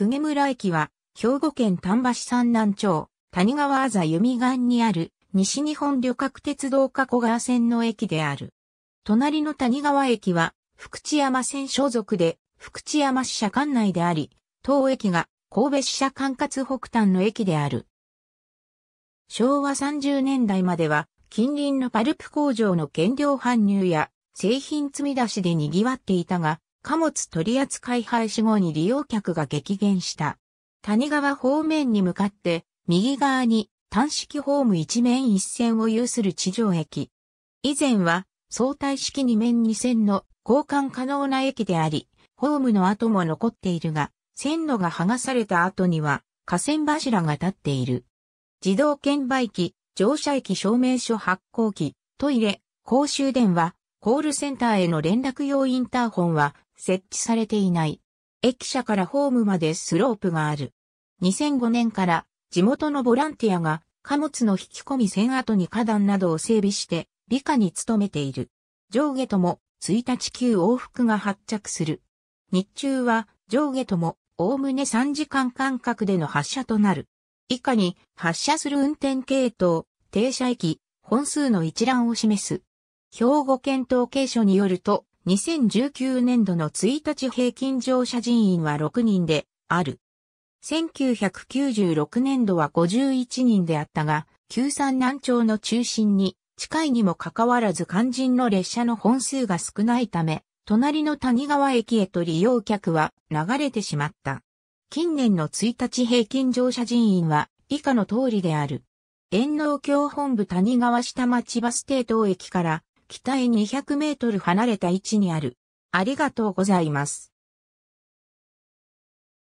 久下村駅は、兵庫県丹波市山南町、谷川あざ弓岸にある、西日本旅客鉄道加古川線の駅である。隣の谷川駅は、福知山線所属で、福知山支社管内であり、当駅が神戸支社管轄北端の駅である。昭和30年代までは、近隣のパルプ工場の原料搬入や製品積み出しで賑わっていたが、貨物取扱廃止後に利用客が激減した。谷川方面に向かって、右側に単式ホーム一面一線を有する地上駅。以前は相対式二面二線の交換可能な駅であり、ホームの跡も残っているが、線路が剥がされた後には河川柱が立っている。自動券売機、乗車駅証明書発行機、トイレ、公衆電話、コールセンターへの連絡用インターホンは設置されていない。駅舎からホームまでスロープがある。2005年から地元のボランティアが貨物の引き込み線跡に花壇などを整備して美化に努めている。上下とも1日級往復が発着する。日中は上下ともおおむね3時間間隔での発車となる。以下に発車する運転系統、停車駅、本数の一覧を示す。兵庫県統計所によると、2019年度の1日平均乗車人員は6人である。1996年度は51人であったが、旧山南町の中心に近いにもかかわらず肝心の列車の本数が少ないため、隣の谷川駅へと利用客は流れてしまった。近年の1日平均乗車人員は以下の通りである。遠藤橋本部谷川下町バス停等駅から機体200メートル離れた位置にある。ありがとうございます。